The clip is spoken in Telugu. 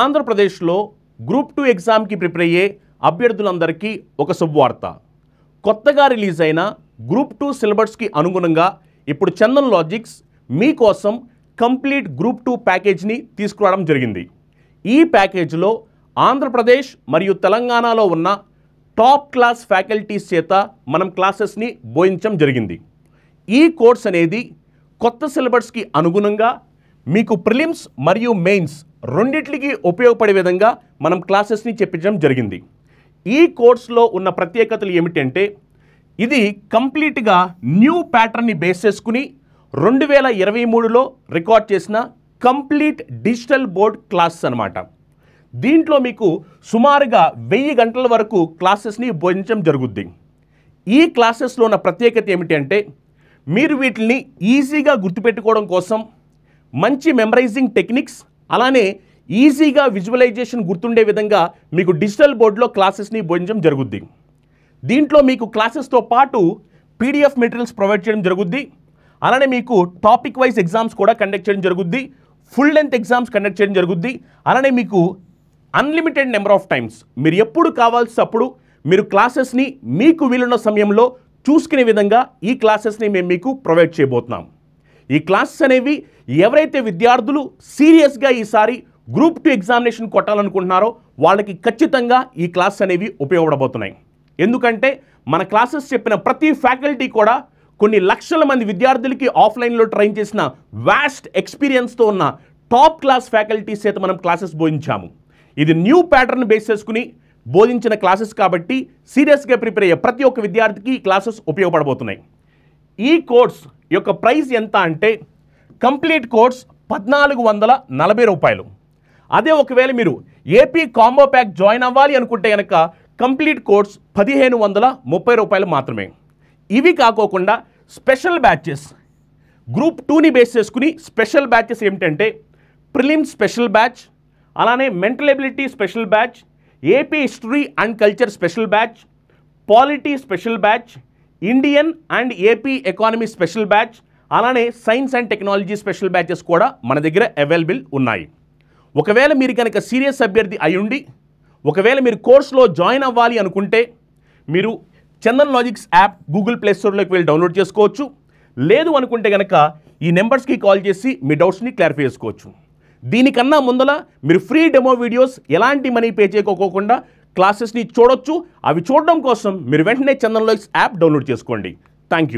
ఆంధ్రప్రదేశ్లో గ్రూప్ టూ ఎగ్జామ్కి ప్రిపేర్ అయ్యే అభ్యర్థులందరికీ ఒక శుభవార్త కొత్తగా రిలీజ్ అయిన గ్రూప్ టూ సిలబస్కి అనుగుణంగా ఇప్పుడు చందన్ లాజిక్స్ మీకోసం కంప్లీట్ గ్రూప్ టూ ప్యాకేజ్ని తీసుకురావడం జరిగింది ఈ ప్యాకేజీలో ఆంధ్రప్రదేశ్ మరియు తెలంగాణలో ఉన్న టాప్ క్లాస్ ఫ్యాకల్టీస్ చేత మనం క్లాసెస్ని బోధించడం జరిగింది ఈ కోర్స్ అనేది కొత్త సిలబస్కి అనుగుణంగా మీకు ప్రిలిమ్స్ మరియు మెయిన్స్ రెండిట్లకి ఉపయోగపడే విధంగా మనం క్లాసెస్ని చెప్పించడం జరిగింది ఈ కోర్సులో ఉన్న ప్రత్యేకతలు ఏమిటంటే ఇది కంప్లీట్గా న్యూ ప్యాటర్న్ని బేస్ చేసుకుని రెండు వేల ఇరవై మూడులో రికార్డ్ చేసిన కంప్లీట్ డిజిటల్ బోర్డ్ క్లాసెస్ అనమాట దీంట్లో మీకు సుమారుగా వెయ్యి గంటల వరకు క్లాసెస్ని బోధించడం జరుగుద్ది ఈ క్లాసెస్లో ఉన్న ప్రత్యేకత ఏమిటంటే మీరు వీటిని ఈజీగా గుర్తుపెట్టుకోవడం కోసం మంచి మెమరైజింగ్ టెక్నిక్స్ అలానే ఈజీగా విజువలైజేషన్ గుర్తుండే విధంగా మీకు డిజిటల్ బోర్డులో క్లాసెస్ని బోధించడం జరుగుద్ది దీంట్లో మీకు క్లాసెస్తో పాటు పీడిఎఫ్ మెటీరియల్స్ ప్రొవైడ్ చేయడం జరుగుద్ది అలానే మీకు టాపిక్ వైజ్ ఎగ్జామ్స్ కూడా కండక్ట్ చేయడం జరుగుద్ది ఫుల్ లెంత్ ఎగ్జామ్స్ కండక్ట్ చేయడం జరుగుద్ది అలానే మీకు అన్లిమిటెడ్ నెంబర్ ఆఫ్ టైమ్స్ మీరు ఎప్పుడు కావాల్సినప్పుడు మీరు క్లాసెస్ని మీకు వీలున్న సమయంలో చూసుకునే విధంగా ఈ క్లాసెస్ని మేము మీకు ప్రొవైడ్ చేయబోతున్నాం ఈ క్లాసెస్ అనేవి ఎవరైతే విద్యార్థులు సీరియస్గా ఈసారి గ్రూప్ టూ ఎగ్జామినేషన్ కొట్టాలనుకుంటున్నారో వాళ్ళకి ఖచ్చితంగా ఈ క్లాసెస్ అనేవి ఉపయోగపడబోతున్నాయి ఎందుకంటే మన క్లాసెస్ చెప్పిన ప్రతి ఫ్యాకల్టీ కూడా కొన్ని లక్షల మంది విద్యార్థులకి ఆఫ్లైన్లో ట్రైన్ చేసిన వ్యాస్ట్ ఎక్స్పీరియన్స్తో ఉన్న టాప్ క్లాస్ ఫ్యాకల్టీ చేత మనం క్లాసెస్ బోధించాము ఇది న్యూ ప్యాటర్న్ బేస్ చేసుకుని బోధించిన క్లాసెస్ కాబట్టి సీరియస్గా ప్రిపేర్ అయ్యే ప్రతి ఒక్క విద్యార్థికి ఈ క్లాసెస్ ఉపయోగపడబోతున్నాయి ఈ కోర్స్ యొక్క ప్రైస్ ఎంత అంటే కంప్లీట్ కోర్స్ పద్నాలుగు వందల నలభై రూపాయలు అదే ఒకవేళ మీరు ఏపీ కాంబో ప్యాక్ జాయిన్ అవ్వాలి అనుకుంటే కనుక కంప్లీట్ కోర్స్ పదిహేను వందల ముప్పై రూపాయలు మాత్రమే ఇవి కాకోకుండా స్పెషల్ బ్యాచెస్ గ్రూప్ టూని బేస్ చేసుకుని స్పెషల్ బ్యాచెస్ ఏమిటంటే ప్రిలిమ్ స్పెషల్ బ్యాచ్ అలానే mental ability special batch AP history and culture special batch polity special batch Indian and AP economy special batch అలానే science and technology special batches కూడా మన దగ్గర అవైలబుల్ ఉన్నాయి ఒకవేళ మీరు కనుక సీరియస్ అభ్యర్థి అయ్యుండి ఒకవేళ మీరు కోర్సులో జాయిన్ అవ్వాలి అనుకుంటే మీరు Chandan logics app Google play స్టోర్లోకి వెళ్ళి డౌన్లోడ్ చేసుకోవచ్చు లేదు అనుకుంటే కనుక ఈ నెంబర్స్కి కాల్ చేసి మీ డౌట్స్ని క్లారిఫై చేసుకోవచ్చు దీనికన్నా ముందల మీరు ఫ్రీ డెమో వీడియోస్ ఎలాంటి మనీ పే చేయకోకోకుండా క్లాసెస్ని చూడొచ్చు అవి చూడడం కోసం మీరు వెంటనే చందన్ లోక్స్ యాప్ డౌన్లోడ్ చేసుకోండి థ్యాంక్